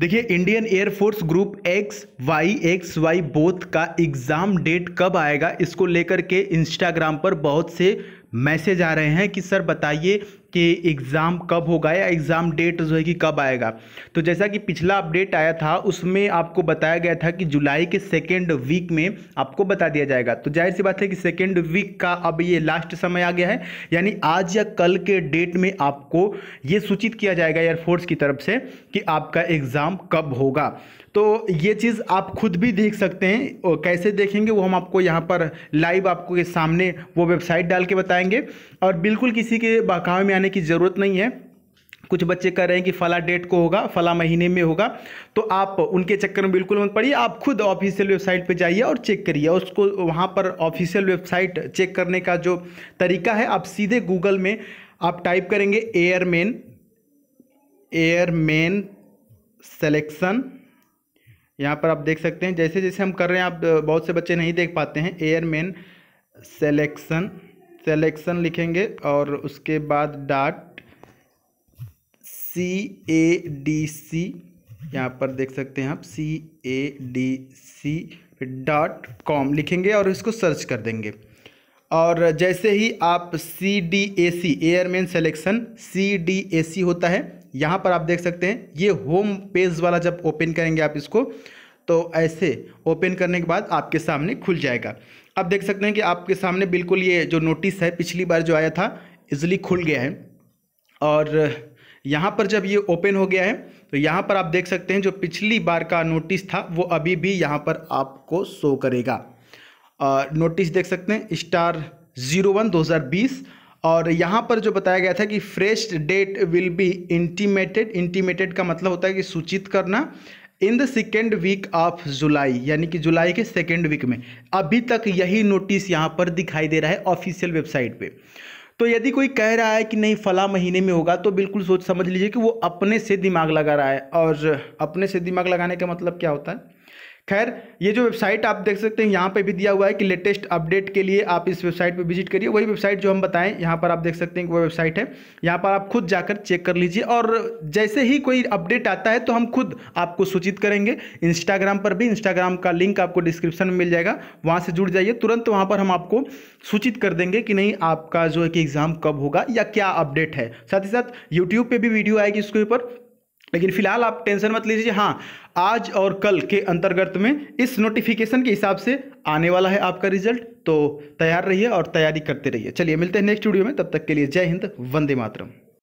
देखिए Indian air force group X Y X Y both का exam date कब आएगा इसको लेकर के इंस्टाग्राम पर बहुत से मैसेज आ रहे हैं कि सर बताइए कि एग्ज़ाम कब होगा या एग्ज़ाम डेट जो है कि कब आएगा तो जैसा कि पिछला अपडेट आया था उसमें आपको बताया गया था कि जुलाई के सेकेंड वीक में आपको बता दिया जाएगा तो जाहिर सी बात है कि सेकेंड वीक का अब ये लास्ट समय आ गया है यानी आज या कल के डेट में आपको ये सूचित किया जाएगा एयरफोर्स की तरफ से कि आपका एग्ज़ाम कब होगा तो ये चीज़ आप खुद भी देख सकते हैं और कैसे देखेंगे वो हम आपको यहाँ पर लाइव आपको के सामने वो वेबसाइट डाल के बताएंगे और बिल्कुल किसी के बहकावे में आने रहने की ज़रूरत नहीं है कुछ बच्चे कह रहे हैं कि फला डेट को होगा फला महीने में होगा तो आप उनके चक्कर में बिल्कुल मत पड़िए आप खुद ऑफिशियल वेबसाइट पे जाइए और चेक करिए उसको वहाँ पर ऑफिशियल वेबसाइट चेक करने का जो तरीका है आप सीधे गूगल में आप टाइप करेंगे एयरमेन एयरमेन सेलेक्शन यहाँ पर आप देख सकते हैं जैसे जैसे हम कर रहे हैं आप बहुत से बच्चे नहीं देख पाते हैं एयरमेन सेलेक्शन सेलेक्शन लिखेंगे और उसके बाद डाट सी ए डी सी यहाँ पर देख सकते हैं आप C A D C dot com लिखेंगे और इसको सर्च कर देंगे और जैसे ही आप C D A C airman selection C D A C होता है यहाँ पर आप देख सकते हैं ये होम पेज वाला जब ओपन करेंगे आप इसको तो ऐसे ओपन करने के बाद आपके सामने खुल जाएगा अब देख सकते हैं कि आपके सामने बिल्कुल ये जो नोटिस है पिछली बार जो आया था इज़िली खुल गया है और यहाँ पर जब ये ओपन हो गया है तो यहाँ पर आप देख सकते हैं जो पिछली बार का नोटिस था वो अभी भी यहाँ पर आपको शो करेगा नोटिस देख सकते हैं स्टार ज़ीरो वन दो हज़ार बीस और यहाँ पर जो बताया गया था कि fresh date will be intimated intimated का मतलब होता है कि सूचित करना in the second week of July यानी कि जुलाई के सेकेंड वीक में अभी तक यही नोटिस यहाँ पर दिखाई दे रहा है ऑफिशियल वेबसाइट पे तो यदि कोई कह रहा है कि नहीं फला महीने में होगा तो बिल्कुल सोच समझ लीजिए कि वो अपने से दिमाग लगा रहा है और अपने से दिमाग लगाने का मतलब क्या होता है खैर ये जो वेबसाइट आप देख सकते हैं यहाँ पे भी दिया हुआ है कि लेटेस्ट अपडेट के लिए आप इस वेबसाइट पे विजिट करिए वही वेबसाइट जो हम बताएं यहाँ पर आप देख सकते हैं कि वो वेबसाइट है यहाँ पर आप खुद जाकर चेक कर लीजिए और जैसे ही कोई अपडेट आता है तो हम खुद आपको सूचित करेंगे इंस्टाग्राम पर भी इंस्टाग्राम का लिंक आपको डिस्क्रिप्शन में मिल जाएगा वहाँ से जुड़ जाइए तुरंत वहाँ पर हम आपको सूचित कर देंगे कि नहीं आपका जो है कि एग्ज़ाम कब होगा या क्या अपडेट है साथ ही साथ यूट्यूब पर भी वीडियो आएगी इसके ऊपर लेकिन फिलहाल आप टेंशन मत लीजिए हाँ आज और कल के अंतर्गत में इस नोटिफिकेशन के हिसाब से आने वाला है आपका रिजल्ट तो तैयार रहिए और तैयारी करते रहिए चलिए मिलते हैं नेक्स्ट वीडियो में तब तक के लिए जय हिंद वंदे मातरम